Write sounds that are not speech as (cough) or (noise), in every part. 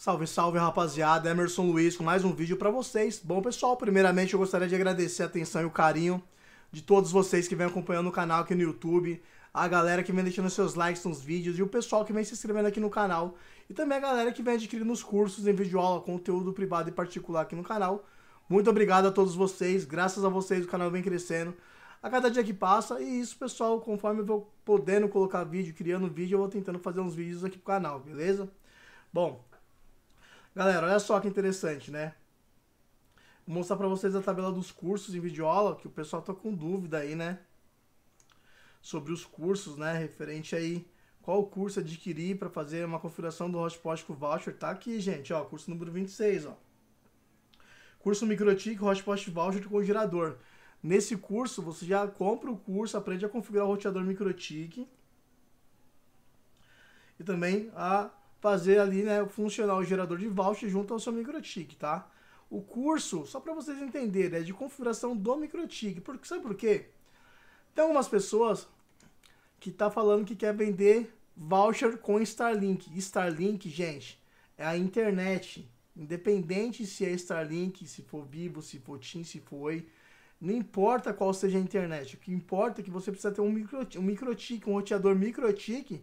Salve, salve rapaziada, Emerson Luiz com mais um vídeo para vocês. Bom pessoal, primeiramente eu gostaria de agradecer a atenção e o carinho de todos vocês que vem acompanhando o canal aqui no YouTube, a galera que vem deixando seus likes nos vídeos e o pessoal que vem se inscrevendo aqui no canal e também a galera que vem adquirindo os cursos em vídeo aula, conteúdo privado e particular aqui no canal. Muito obrigado a todos vocês, graças a vocês o canal vem crescendo a cada dia que passa e isso pessoal, conforme eu vou podendo colocar vídeo, criando vídeo, eu vou tentando fazer uns vídeos aqui pro canal, beleza? Bom, Galera, olha só que interessante, né? Vou mostrar para vocês a tabela dos cursos em videoaula, que o pessoal tá com dúvida aí, né? Sobre os cursos, né? Referente aí qual curso adquirir para fazer uma configuração do hotspot com voucher. Tá aqui, gente, ó, curso número 26, ó. Curso MicroTik Hotspot Voucher com gerador. Nesse curso, você já compra o curso, aprende a configurar o roteador MicroTik e também a fazer ali, né, funcionar o gerador de voucher junto ao seu MicroTik, tá? O curso, só para vocês entenderem, é de configuração do MicroTik. Porque, sabe por quê? Tem algumas pessoas que tá falando que quer vender voucher com Starlink. Starlink, gente, é a internet. Independente se é Starlink, se for Vivo, se for TIM, se for Oi, não importa qual seja a internet. O que importa é que você precisa ter um microtic, um, micro um roteador microtic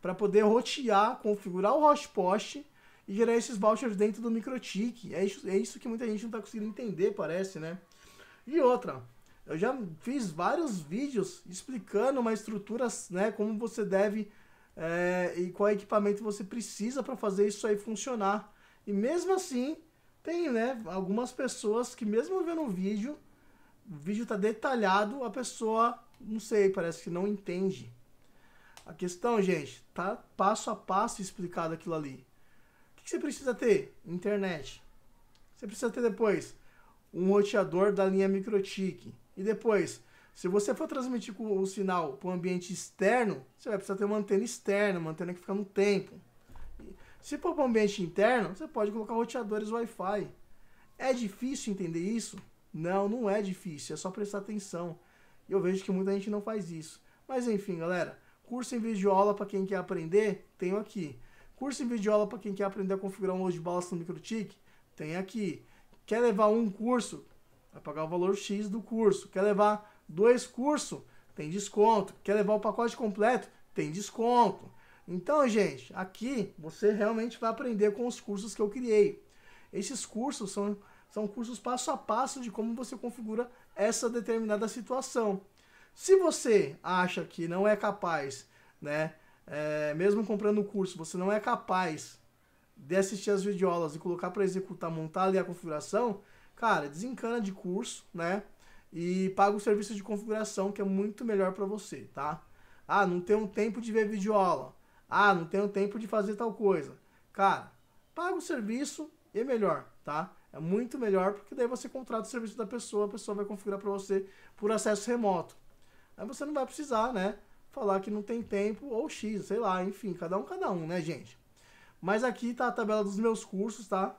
para poder rotear, configurar o hotspot e gerar esses vouchers dentro do MikroTik. É isso, é isso que muita gente não está conseguindo entender, parece, né? E outra, eu já fiz vários vídeos explicando uma estrutura, né, como você deve é, e qual equipamento você precisa para fazer isso aí funcionar. E mesmo assim, tem, né, algumas pessoas que mesmo vendo o vídeo, o vídeo está detalhado, a pessoa, não sei, parece que não entende. A questão, gente, tá passo a passo explicado aquilo ali. O que você precisa ter? Internet. Você precisa ter depois um roteador da linha microtik E depois, se você for transmitir o sinal para o ambiente externo, você vai precisar ter uma antena externa, uma antena que fica no tempo. Se for para o ambiente interno, você pode colocar roteadores Wi-Fi. É difícil entender isso? Não, não é difícil, é só prestar atenção. e Eu vejo que muita gente não faz isso. Mas enfim, galera, Curso em vídeo aula para quem quer aprender, tenho aqui. Curso em vídeo aula para quem quer aprender a configurar um load balance no MicroTik, tem aqui. Quer levar um curso? Vai pagar o valor X do curso. Quer levar dois cursos? Tem desconto. Quer levar o pacote completo? Tem desconto. Então, gente, aqui você realmente vai aprender com os cursos que eu criei. Esses cursos são, são cursos passo a passo de como você configura essa determinada situação. Se você acha que não é capaz, né? É, mesmo comprando o curso, você não é capaz de assistir as videoaulas e colocar para executar, montar ali a configuração, cara, desencana de curso, né? E paga o serviço de configuração que é muito melhor para você, tá? Ah, não tenho tempo de ver videoaula. Ah, não tenho tempo de fazer tal coisa. Cara, paga o serviço e é melhor, tá? É muito melhor porque daí você contrata o serviço da pessoa, a pessoa vai configurar para você por acesso remoto. Aí você não vai precisar, né? Falar que não tem tempo ou X, sei lá, enfim, cada um, cada um, né, gente? Mas aqui tá a tabela dos meus cursos, tá?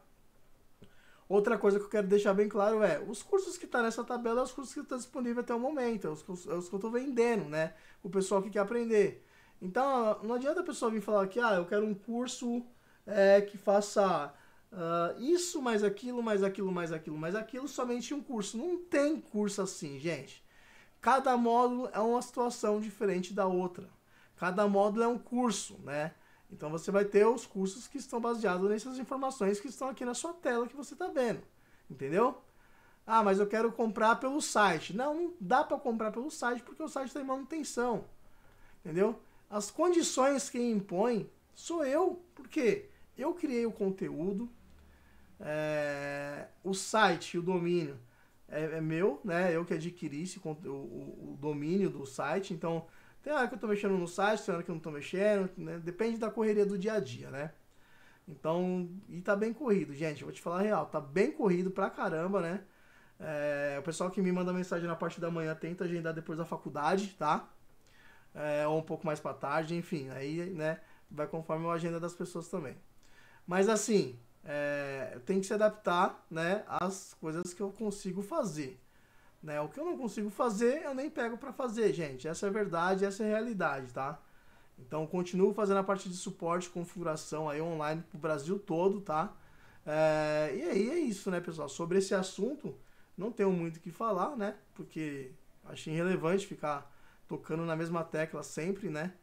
Outra coisa que eu quero deixar bem claro é, os cursos que tá nessa tabela são é os cursos que estão tá disponíveis até o momento, é os, é os que eu tô vendendo, né? O pessoal que quer aprender. Então, não adianta a pessoa vir falar que, ah, eu quero um curso é, que faça uh, isso, mais aquilo, mais aquilo, mais aquilo, mais aquilo, somente um curso. Não tem curso assim, gente. Cada módulo é uma situação diferente da outra. Cada módulo é um curso, né? Então você vai ter os cursos que estão baseados nessas informações que estão aqui na sua tela que você está vendo. Entendeu? Ah, mas eu quero comprar pelo site. Não, não dá para comprar pelo site porque o site está em manutenção. Entendeu? As condições que impõe sou eu, porque eu criei o conteúdo, é, o site, o domínio é, é meu, né? Eu que adquiri esse, o, o, domínio do site. Então, tem hora que eu tô mexendo no site, tem hora que eu não tô mexendo, né? Depende da correria do dia a dia, né? Então, e tá bem corrido, gente. Vou te falar a real, tá bem corrido pra caramba, né? É, o pessoal que me manda mensagem na parte da manhã tenta agendar depois da faculdade, tá? É, ou um pouco mais pra tarde, enfim. Aí, né? Vai conforme a agenda das pessoas também. Mas assim, é, tem que se adaptar né, às coisas que eu consigo fazer. Né? O que eu não consigo fazer, eu nem pego para fazer, gente. Essa é a verdade, essa é a realidade, tá? Então, continuo fazendo a parte de suporte, configuração aí online pro Brasil todo, tá? É, e aí é isso, né, pessoal? Sobre esse assunto, não tenho muito o que falar, né? Porque achei irrelevante ficar tocando na mesma tecla sempre, né?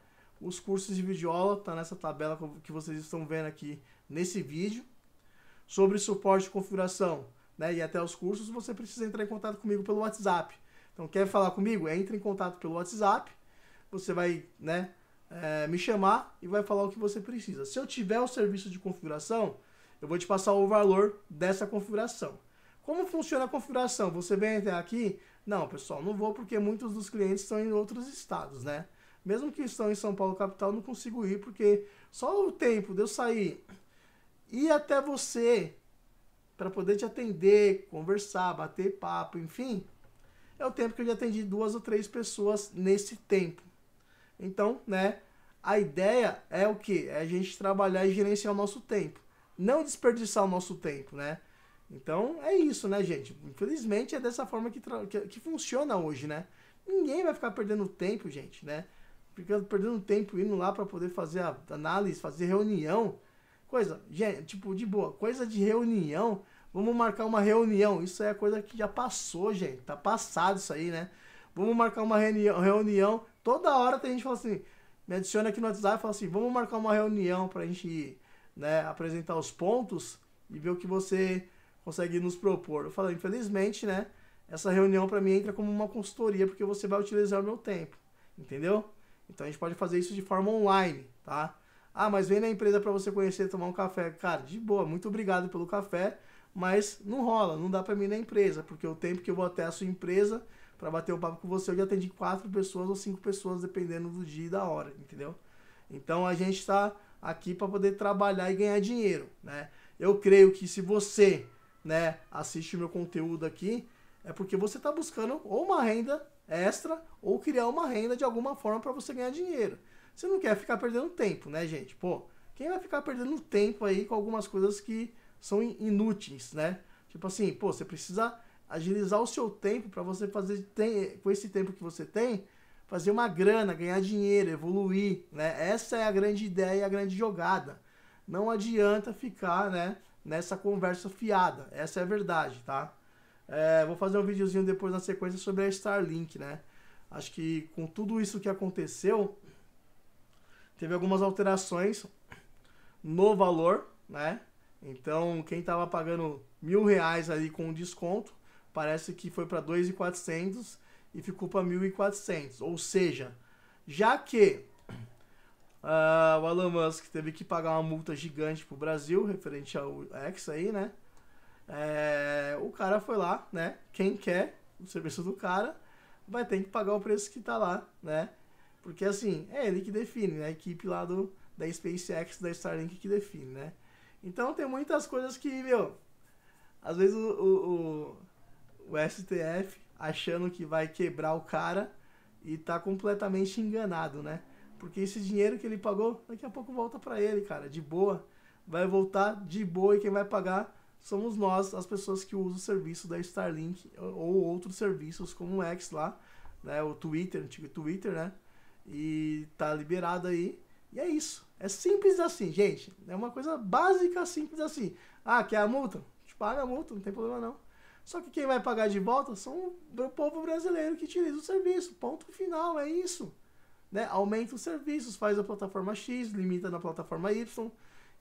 Os cursos de videoaula tá nessa tabela que vocês estão vendo aqui nesse vídeo, sobre suporte de configuração né, e até os cursos, você precisa entrar em contato comigo pelo WhatsApp. Então, quer falar comigo? Entre em contato pelo WhatsApp. Você vai né, é, me chamar e vai falar o que você precisa. Se eu tiver o serviço de configuração, eu vou te passar o valor dessa configuração. Como funciona a configuração? Você vem até aqui? Não, pessoal, não vou porque muitos dos clientes estão em outros estados, né? Mesmo que estão em São Paulo capital, não consigo ir porque só o tempo de eu sair ir até você para poder te atender, conversar, bater papo, enfim, é o tempo que eu já atendi duas ou três pessoas nesse tempo. Então, né, a ideia é o que? É a gente trabalhar e gerenciar o nosso tempo, não desperdiçar o nosso tempo, né? Então é isso, né, gente? Infelizmente é dessa forma que, que, que, funciona hoje, né? Ninguém vai ficar perdendo tempo, gente, né? Ficando perdendo tempo indo lá para poder fazer a análise, fazer reunião. Coisa, gente, tipo, de boa, coisa de reunião. Vamos marcar uma reunião. Isso é coisa que já passou, gente. Tá passado isso aí, né? Vamos marcar uma reunião. reunião. Toda hora tem gente que fala assim, me adiciona aqui no WhatsApp e fala assim, vamos marcar uma reunião pra gente né, apresentar os pontos e ver o que você consegue nos propor. Eu falo, infelizmente, né? Essa reunião para mim entra como uma consultoria, porque você vai utilizar o meu tempo, entendeu? Então a gente pode fazer isso de forma online, tá? Ah, mas vem na empresa para você conhecer, tomar um café. Cara, de boa, muito obrigado pelo café, mas não rola, não dá para mim na empresa, porque o tempo que eu vou até a sua empresa para bater um papo com você, eu já atendi quatro pessoas ou cinco pessoas, dependendo do dia e da hora, entendeu? Então a gente está aqui para poder trabalhar e ganhar dinheiro, né? Eu creio que se você, né, assiste o meu conteúdo aqui, é porque você está buscando ou uma renda extra ou criar uma renda de alguma forma para você ganhar dinheiro. Você não quer ficar perdendo tempo, né, gente? Pô, quem vai ficar perdendo tempo aí com algumas coisas que são inúteis, né? Tipo assim, pô, você precisa agilizar o seu tempo para você fazer tem, com esse tempo que você tem, fazer uma grana, ganhar dinheiro, evoluir, né? Essa é a grande ideia e a grande jogada. Não adianta ficar, né, nessa conversa fiada. Essa é a verdade, tá? É, vou fazer um videozinho depois na sequência sobre a Starlink, né? Acho que com tudo isso que aconteceu, teve algumas alterações no valor, né? Então, quem estava pagando mil reais ali com desconto, parece que foi para 2,400 e ficou para 1.400. Ou seja, já que uh, o Elon Musk teve que pagar uma multa gigante para o Brasil, referente ao X aí, né? É, o cara foi lá, né? Quem quer o serviço do cara vai ter que pagar o preço que está lá, né? Porque assim, é ele que define, né? A equipe lá do, da SpaceX, da Starlink que define, né? Então tem muitas coisas que, meu, às vezes o, o, o, o STF achando que vai quebrar o cara e tá completamente enganado, né? Porque esse dinheiro que ele pagou, daqui a pouco volta para ele, cara, de boa. Vai voltar de boa e quem vai pagar somos nós, as pessoas que usam o serviço da Starlink ou outros serviços como o X lá, né, o Twitter, antigo Twitter, né? E tá liberado aí. E é isso. É simples assim, gente. É uma coisa básica, simples assim. Ah, quer a multa? Te paga a multa, não tem problema não. Só que quem vai pagar de volta são o povo brasileiro que utiliza o serviço. Ponto final, é isso. Né? Aumenta os serviços, faz a plataforma X, limita na plataforma Y.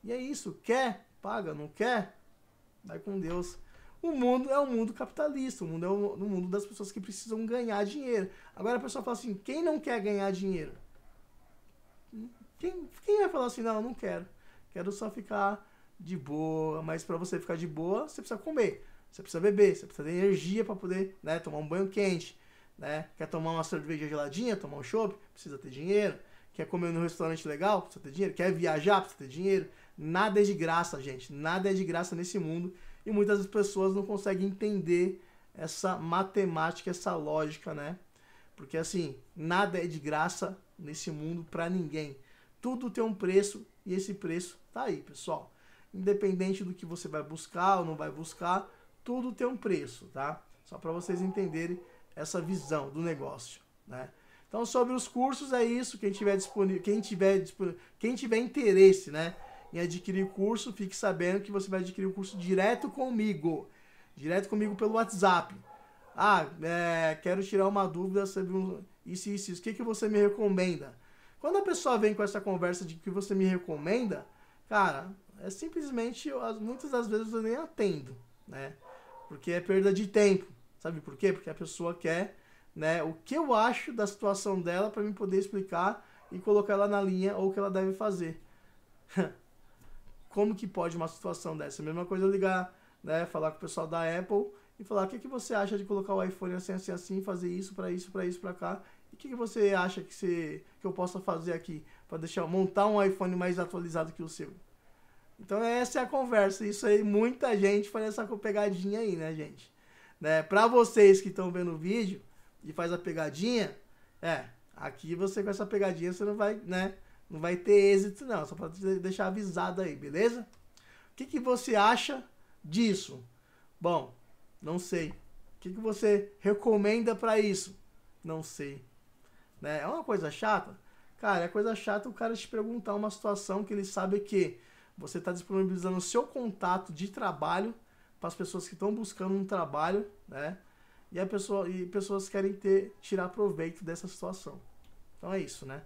E é isso. Quer? Paga. Não quer? Vai com Deus o mundo é um mundo capitalista, o mundo é um, um mundo das pessoas que precisam ganhar dinheiro. Agora a pessoa fala assim, quem não quer ganhar dinheiro? Quem, quem vai falar assim, não, não quero. Quero só ficar de boa, mas para você ficar de boa, você precisa comer, você precisa beber, você precisa ter energia para poder né, tomar um banho quente. Né? Quer tomar uma cerveja geladinha, tomar um chopp? Precisa ter dinheiro. Quer comer num restaurante legal? Precisa ter dinheiro. Quer viajar? Precisa ter dinheiro. Nada é de graça, gente. Nada é de graça nesse mundo e muitas pessoas não conseguem entender essa matemática, essa lógica, né? Porque assim, nada é de graça nesse mundo para ninguém. Tudo tem um preço e esse preço tá aí, pessoal. Independente do que você vai buscar ou não vai buscar, tudo tem um preço, tá? Só para vocês entenderem essa visão do negócio, né? Então sobre os cursos é isso, quem tiver disponível, quem tiver disponível, quem tiver interesse, né? em adquirir o curso, fique sabendo que você vai adquirir o curso direto comigo. Direto comigo pelo WhatsApp. Ah, é, quero tirar uma dúvida sobre um, isso, isso, isso. O que, que você me recomenda? Quando a pessoa vem com essa conversa de que você me recomenda, cara, é simplesmente, muitas das vezes eu nem atendo, né? Porque é perda de tempo. Sabe por quê? Porque a pessoa quer né, o que eu acho da situação dela para mim poder explicar e colocar ela na linha ou o que ela deve fazer. (laughs) como que pode uma situação dessa? Mesma coisa ligar, né, falar com o pessoal da Apple e falar o que, que você acha de colocar o iPhone assim, assim, assim, fazer isso para isso, para isso, para cá. E o que, que você acha que, você, que eu possa fazer aqui para deixar montar um iPhone mais atualizado que o seu? Então essa é a conversa. Isso aí, muita gente faz essa pegadinha aí, né, gente? Né? Para vocês que estão vendo o vídeo e faz a pegadinha, é, aqui você com essa pegadinha você não vai, né? Não vai ter êxito, não. Só para deixar avisado aí, beleza? O que, que você acha disso? Bom, não sei. O que, que você recomenda para isso? Não sei. Né? É uma coisa chata? Cara, é coisa chata o cara te perguntar uma situação que ele sabe que você está disponibilizando o seu contato de trabalho para as pessoas que estão buscando um trabalho, né? E, a pessoa, e pessoas querem ter, tirar proveito dessa situação. Então é isso, né?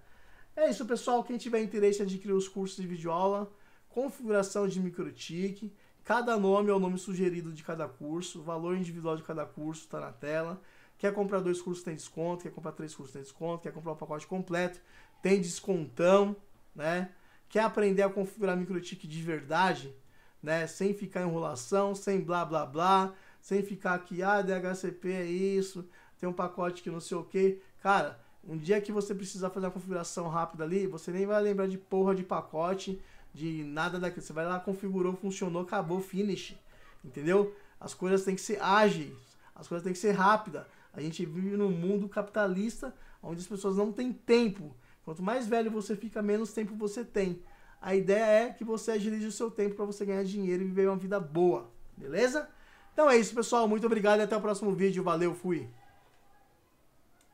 É isso, pessoal. Quem tiver interesse em adquirir os cursos de videoaula, configuração de MicroTik, cada nome é o nome sugerido de cada curso, valor individual de cada curso está na tela. Quer comprar dois cursos tem desconto, quer comprar três cursos tem desconto, quer comprar o pacote completo tem descontão, né? Quer aprender a configurar MicroTik de verdade, né? Sem ficar enrolação, sem blá blá blá, sem ficar aqui, ah, DHCP é isso, tem um pacote que não sei o que. Cara, um dia que você precisar fazer uma configuração rápida ali, você nem vai lembrar de porra de pacote, de nada daquilo. Você vai lá, configurou, funcionou, acabou, finish. Entendeu? As coisas têm que ser ágeis, as coisas têm que ser rápidas. A gente vive num mundo capitalista onde as pessoas não têm tempo. Quanto mais velho você fica, menos tempo você tem. A ideia é que você agilize o seu tempo para você ganhar dinheiro e viver uma vida boa, beleza? Então é isso, pessoal. Muito obrigado e até o próximo vídeo. Valeu, fui!